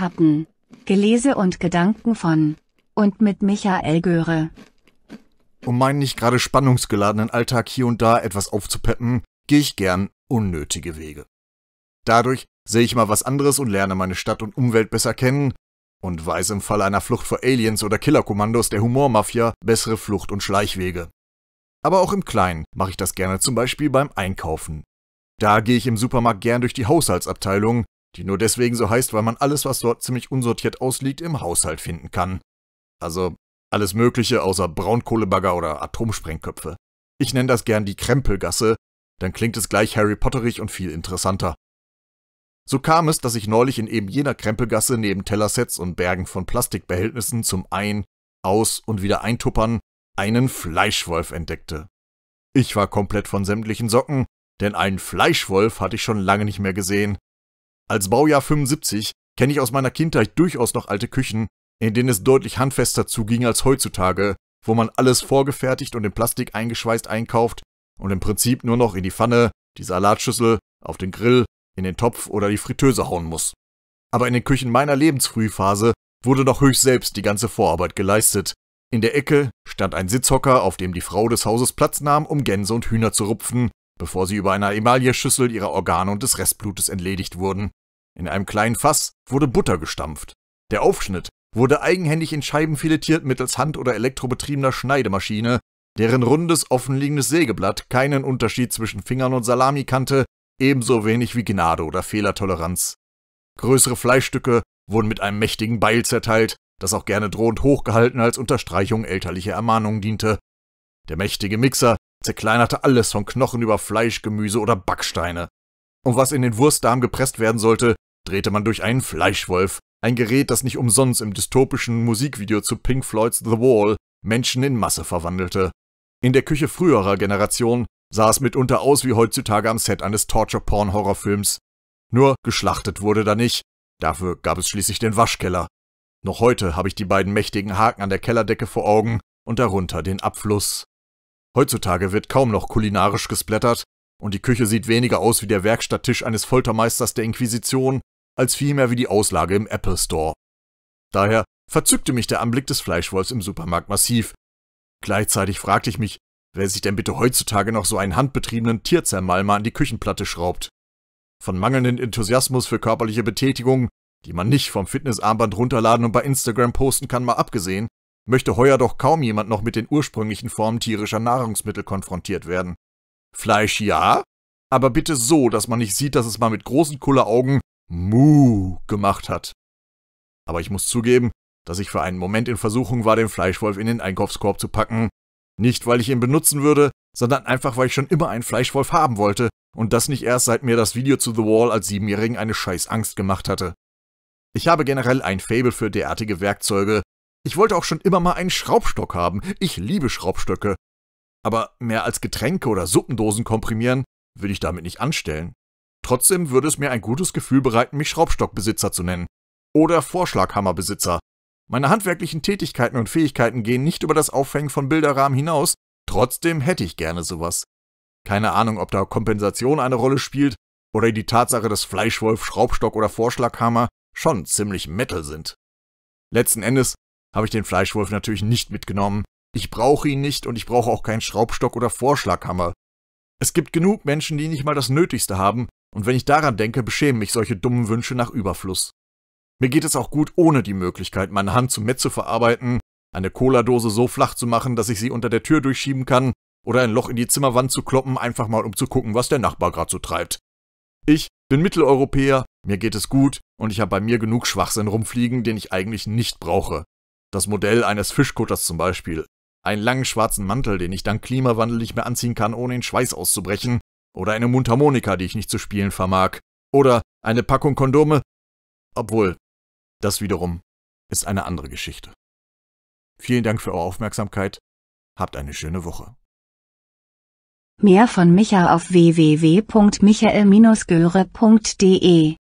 Pappen. Gelese und Gedanken von und mit Michael Göre. Um meinen nicht gerade spannungsgeladenen Alltag hier und da etwas aufzupeppen, gehe ich gern unnötige Wege. Dadurch sehe ich mal was anderes und lerne meine Stadt und Umwelt besser kennen und weiß im Fall einer Flucht vor Aliens oder Killerkommandos der Humormafia bessere Flucht- und Schleichwege. Aber auch im Kleinen mache ich das gerne zum Beispiel beim Einkaufen. Da gehe ich im Supermarkt gern durch die Haushaltsabteilung die nur deswegen so heißt, weil man alles, was dort ziemlich unsortiert ausliegt, im Haushalt finden kann. Also alles Mögliche außer Braunkohlebagger oder Atomsprengköpfe. Ich nenne das gern die Krempelgasse, dann klingt es gleich Harry Potterig und viel interessanter. So kam es, dass ich neulich in eben jener Krempelgasse neben Tellersets und Bergen von Plastikbehältnissen zum Ein-, Aus- und wieder Eintuppern einen Fleischwolf entdeckte. Ich war komplett von sämtlichen Socken, denn einen Fleischwolf hatte ich schon lange nicht mehr gesehen als Baujahr 75 kenne ich aus meiner Kindheit durchaus noch alte Küchen, in denen es deutlich handfester zuging als heutzutage, wo man alles vorgefertigt und in Plastik eingeschweißt einkauft und im Prinzip nur noch in die Pfanne, die Salatschüssel, auf den Grill, in den Topf oder die Fritteuse hauen muss. Aber in den Küchen meiner Lebensfrühphase wurde noch höchst selbst die ganze Vorarbeit geleistet. In der Ecke stand ein Sitzhocker, auf dem die Frau des Hauses Platz nahm, um Gänse und Hühner zu rupfen, bevor sie über einer Emailleschüssel ihrer Organe und des Restblutes entledigt wurden. In einem kleinen Fass wurde Butter gestampft. Der Aufschnitt wurde eigenhändig in Scheiben filetiert mittels hand- oder elektrobetriebener Schneidemaschine, deren rundes, offenliegendes Sägeblatt keinen Unterschied zwischen Fingern und Salami kannte, ebenso wenig wie Gnade oder Fehlertoleranz. Größere Fleischstücke wurden mit einem mächtigen Beil zerteilt, das auch gerne drohend hochgehalten als Unterstreichung elterlicher Ermahnungen diente. Der mächtige Mixer zerkleinerte alles von Knochen über Fleisch, Gemüse oder Backsteine. Und was in den Wurstdarm gepresst werden sollte, drehte man durch einen Fleischwolf, ein Gerät, das nicht umsonst im dystopischen Musikvideo zu Pink Floyds The Wall Menschen in Masse verwandelte. In der Küche früherer Generation sah es mitunter aus wie heutzutage am Set eines Torture-Porn-Horrorfilms. Nur geschlachtet wurde da nicht, dafür gab es schließlich den Waschkeller. Noch heute habe ich die beiden mächtigen Haken an der Kellerdecke vor Augen und darunter den Abfluss. Heutzutage wird kaum noch kulinarisch gesplättert, und die Küche sieht weniger aus wie der Werkstatttisch eines Foltermeisters der Inquisition als vielmehr wie die Auslage im Apple Store. Daher verzückte mich der Anblick des Fleischwolfs im Supermarkt massiv. Gleichzeitig fragte ich mich, wer sich denn bitte heutzutage noch so einen handbetriebenen Tierzermalmer an die Küchenplatte schraubt. Von mangelndem Enthusiasmus für körperliche Betätigung, die man nicht vom Fitnessarmband runterladen und bei Instagram posten kann, mal abgesehen, möchte heuer doch kaum jemand noch mit den ursprünglichen Formen tierischer Nahrungsmittel konfrontiert werden. Fleisch ja, aber bitte so, dass man nicht sieht, dass es mal mit großen Kulleraugen Mu gemacht hat. Aber ich muss zugeben, dass ich für einen Moment in Versuchung war, den Fleischwolf in den Einkaufskorb zu packen. Nicht, weil ich ihn benutzen würde, sondern einfach, weil ich schon immer einen Fleischwolf haben wollte und das nicht erst seit mir das Video zu The Wall als Siebenjährigen eine scheiß Angst gemacht hatte. Ich habe generell ein Fable für derartige Werkzeuge. Ich wollte auch schon immer mal einen Schraubstock haben. Ich liebe Schraubstöcke. Aber mehr als Getränke oder Suppendosen komprimieren will ich damit nicht anstellen. Trotzdem würde es mir ein gutes Gefühl bereiten, mich Schraubstockbesitzer zu nennen. Oder Vorschlaghammerbesitzer. Meine handwerklichen Tätigkeiten und Fähigkeiten gehen nicht über das Aufhängen von Bilderrahmen hinaus, trotzdem hätte ich gerne sowas. Keine Ahnung, ob da Kompensation eine Rolle spielt oder die Tatsache, dass Fleischwolf, Schraubstock oder Vorschlaghammer schon ziemlich Metal sind. Letzten Endes habe ich den Fleischwolf natürlich nicht mitgenommen. Ich brauche ihn nicht und ich brauche auch keinen Schraubstock oder Vorschlaghammer. Es gibt genug Menschen, die nicht mal das Nötigste haben, und wenn ich daran denke, beschämen mich solche dummen Wünsche nach Überfluss. Mir geht es auch gut ohne die Möglichkeit, meine Hand zum Met zu verarbeiten, eine Cola-Dose so flach zu machen, dass ich sie unter der Tür durchschieben kann, oder ein Loch in die Zimmerwand zu kloppen, einfach mal um zu gucken, was der Nachbar gerade so treibt. Ich bin Mitteleuropäer, mir geht es gut und ich habe bei mir genug Schwachsinn rumfliegen, den ich eigentlich nicht brauche. Das Modell eines Fischkutters zum Beispiel. Einen langen schwarzen Mantel, den ich dank Klimawandel nicht mehr anziehen kann, ohne in Schweiß auszubrechen, oder eine Mundharmonika, die ich nicht zu spielen vermag. Oder eine Packung Kondome. Obwohl, das wiederum ist eine andere Geschichte. Vielen Dank für eure Aufmerksamkeit. Habt eine schöne Woche. Mehr von Micha auf www.michael-göre.de